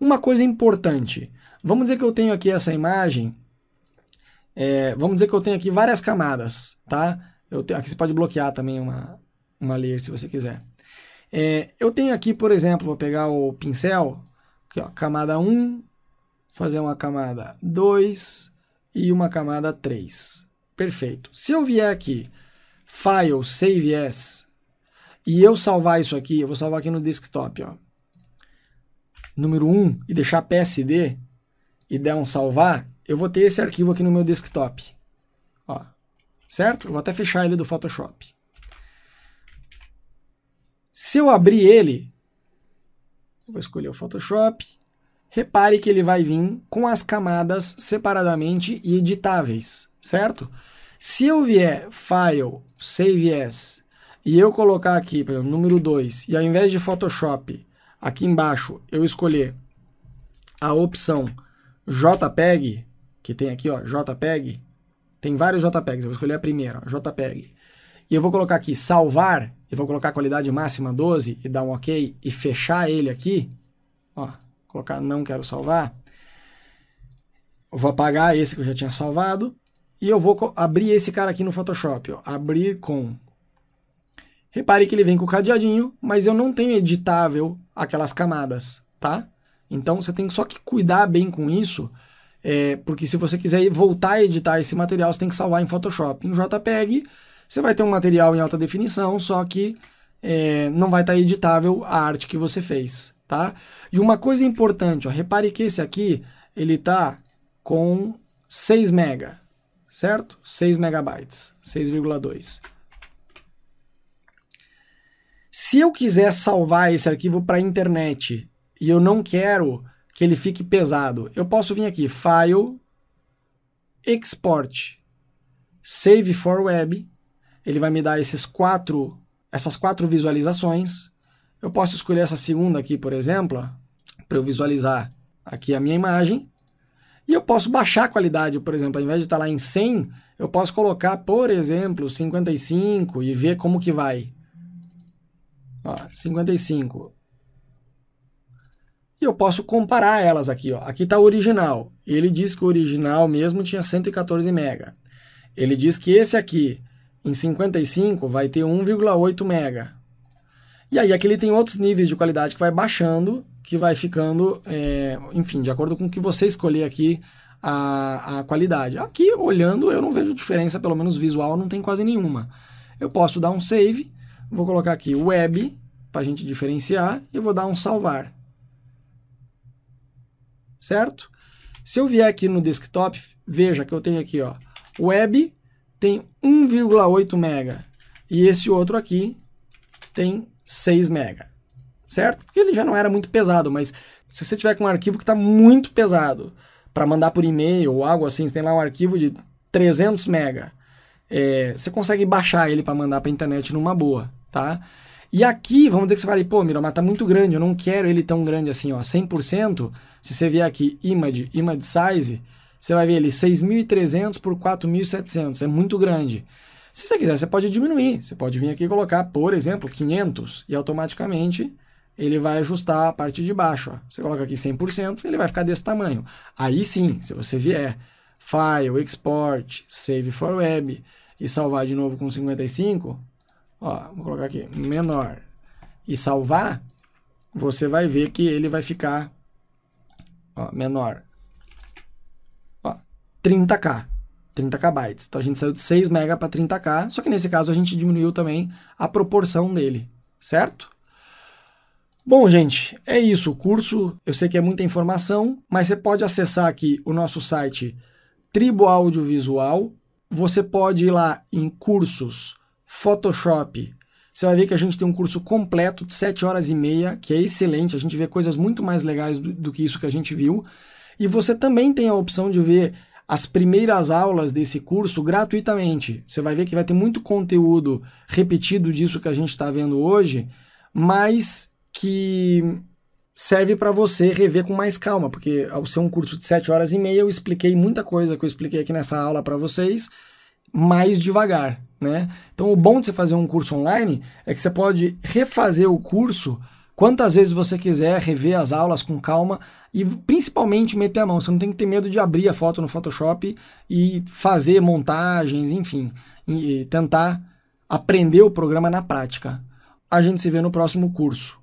Uma coisa importante, vamos dizer que eu tenho aqui essa imagem, é, vamos dizer que eu tenho aqui várias camadas, tá? Eu aqui você pode bloquear também uma, uma layer se você quiser. É, eu tenho aqui, por exemplo, vou pegar o pincel, aqui, ó, camada 1, fazer uma camada 2 e uma camada 3. Perfeito. Se eu vier aqui, File, Save As, e eu salvar isso aqui, eu vou salvar aqui no desktop, ó número 1 e deixar PSD e der um salvar, eu vou ter esse arquivo aqui no meu desktop. Ó, certo? Eu vou até fechar ele do Photoshop. Se eu abrir ele, eu vou escolher o Photoshop, repare que ele vai vir com as camadas separadamente e editáveis, certo? Se eu vier File, Save As, e eu colocar aqui, por exemplo, número 2, e ao invés de Photoshop, aqui embaixo eu escolher a opção JPEG, que tem aqui, ó, JPEG, tem vários JPEGs, eu vou escolher a primeira, ó, JPEG. E eu vou colocar aqui salvar, e vou colocar a qualidade máxima 12 e dar um OK e fechar ele aqui, ó, colocar não quero salvar. Eu vou apagar esse que eu já tinha salvado e eu vou abrir esse cara aqui no Photoshop, ó, abrir com Repare que ele vem com o cadeadinho, mas eu não tenho editável aquelas camadas, tá? Então você tem só que cuidar bem com isso, é, porque se você quiser voltar a editar esse material, você tem que salvar em Photoshop. Em JPEG, você vai ter um material em alta definição, só que é, não vai estar tá editável a arte que você fez, tá? E uma coisa importante, ó, repare que esse aqui, ele está com 6 mega, certo? 6 megabytes, 6,2. Se eu quiser salvar esse arquivo para a internet e eu não quero que ele fique pesado, eu posso vir aqui, File, Export, Save for Web. Ele vai me dar esses quatro, essas quatro visualizações. Eu posso escolher essa segunda aqui, por exemplo, para eu visualizar aqui a minha imagem. E eu posso baixar a qualidade, por exemplo, ao invés de estar tá lá em 100, eu posso colocar, por exemplo, 55 e ver como que vai. Ó, 55. E eu posso comparar elas aqui. Ó. Aqui está o original. Ele diz que o original mesmo tinha 114 mega. Ele diz que esse aqui, em 55, vai ter 1,8 mega. E aí aqui ele tem outros níveis de qualidade que vai baixando, que vai ficando, é, enfim, de acordo com o que você escolher aqui a, a qualidade. Aqui, olhando, eu não vejo diferença, pelo menos visual, não tem quase nenhuma. Eu posso dar um save Vou colocar aqui web, para a gente diferenciar, e vou dar um salvar. Certo? Se eu vier aqui no desktop, veja que eu tenho aqui, ó, web tem 1,8 mega e esse outro aqui tem 6 mega, certo? Porque ele já não era muito pesado, mas se você tiver com um arquivo que está muito pesado para mandar por e-mail ou algo assim, você tem lá um arquivo de 300 mega, é, você consegue baixar ele para mandar para a internet numa boa tá? E aqui, vamos dizer que você fala, pô, Miro, mas tá muito grande, eu não quero ele tão grande assim, ó, 100%. Se você vier aqui, image, image size, você vai ver ele 6.300 por 4.700, é muito grande. Se você quiser, você pode diminuir, você pode vir aqui e colocar, por exemplo, 500 e automaticamente ele vai ajustar a parte de baixo. Ó. Você coloca aqui 100%, ele vai ficar desse tamanho. Aí sim, se você vier File, Export, Save for Web e salvar de novo com 55, ó, vou colocar aqui, menor, e salvar, você vai ver que ele vai ficar ó, menor, ó, 30K, 30K bytes. Então, a gente saiu de 6 mega para 30K, só que nesse caso a gente diminuiu também a proporção dele, certo? Bom, gente, é isso. O curso, eu sei que é muita informação, mas você pode acessar aqui o nosso site Tribo Audiovisual. Você pode ir lá em cursos Photoshop. Você vai ver que a gente tem um curso completo de 7 horas e meia, que é excelente, a gente vê coisas muito mais legais do, do que isso que a gente viu. E você também tem a opção de ver as primeiras aulas desse curso gratuitamente. Você vai ver que vai ter muito conteúdo repetido disso que a gente está vendo hoje, mas que serve para você rever com mais calma, porque ao ser um curso de 7 horas e meia, eu expliquei muita coisa que eu expliquei aqui nessa aula para vocês mais devagar, né? Então o bom de você fazer um curso online é que você pode refazer o curso quantas vezes você quiser, rever as aulas com calma e principalmente meter a mão. Você não tem que ter medo de abrir a foto no Photoshop e fazer montagens, enfim, e tentar aprender o programa na prática. A gente se vê no próximo curso.